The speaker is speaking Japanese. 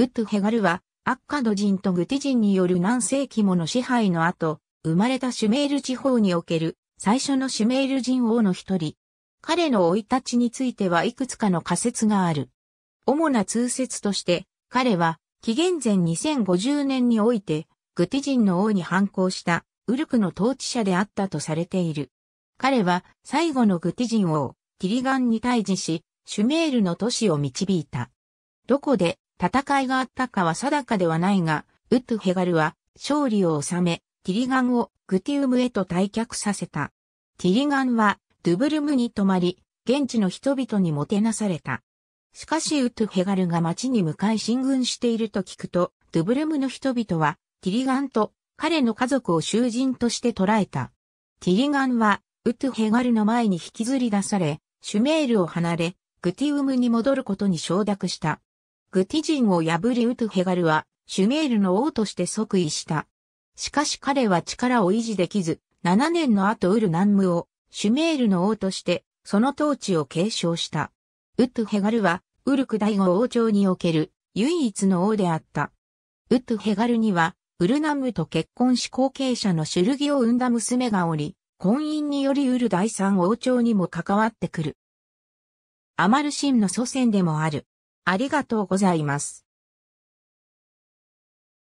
ウッドヘガルは、アッカド人とグティ人による何世紀もの支配の後、生まれたシュメール地方における最初のシュメール人王の一人。彼の生い立ちについてはいくつかの仮説がある。主な通説として、彼は、紀元前2050年において、グティ人の王に反抗したウルクの統治者であったとされている。彼は最後のグティ人王、キリガンに対峙し、シュメールの都市を導いた。どこで戦いがあったかは定かではないが、ウッドヘガルは勝利を収め、ティリガンをグティウムへと退却させた。ティリガンはドゥブルムに泊まり、現地の人々にもてなされた。しかしウッドヘガルが町に向かい進軍していると聞くと、ドゥブルムの人々はティリガンと彼の家族を囚人として捕らえた。ティリガンはウッドヘガルの前に引きずり出され、シュメールを離れ、グティウムに戻ることに承諾した。グティ人を破りウトヘガルは、シュメールの王として即位した。しかし彼は力を維持できず、7年の後ウル南ムを、シュメールの王として、その統治を継承した。ウトヘガルは、ウルク大後王朝における、唯一の王であった。ウトヘガルには、ウルナムと結婚し後継者のシュルギを生んだ娘がおり、婚姻によりウル第三王朝にも関わってくる。アマルシンの祖先でもある。ありがとうございます。